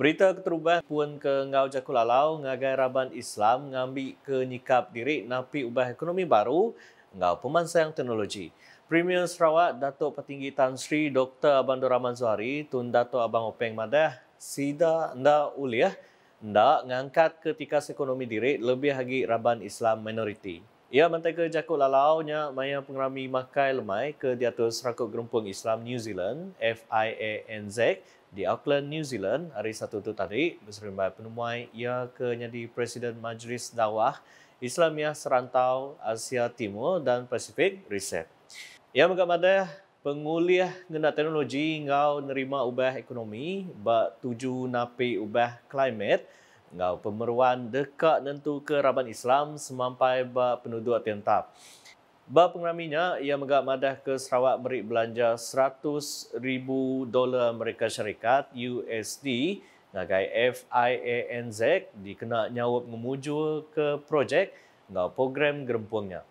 Berita keterubah pun ke Ngau Jaku Lalau ngagai Raban Islam ngambil ke nyikap diri napi ubah ekonomi baru ngau pemansang teknologi. Premier Sarawak Datuk Petinggi Tan Sri Dr. Abang Dur Rahman Zuhari Tun Datuk Abang Openg Madah sida nda uliah nda ngangkat ketika ekonomi diri lebih lagi Raban Islam minority. Ya, mentega jakut lalau nya maya pengrami makai lemai ke di atas rakut gerumpung Islam New Zealand, FIANZ, di Auckland, New Zealand, hari satu tu tadi, berserimba penemuai ia ke nyadi Presiden Majlis Dawah Islamiah Serantau Asia Timur dan Pasifik Riset. Ya, maka pada pengulih ngena teknologi ngau nerima ubah ekonomi, bak tuju napi ubah klimat, Ngau pemeruan dekat nentu ke Raban Islam semampai ba penduduk tentap. Ba pengraminya ia megak madah ke Sarawak merik belanja 100,000 dolar Amerika Syarikat USD ngagai FIANZ dikena nyawab memuju ke projek ngau program gerempungnya.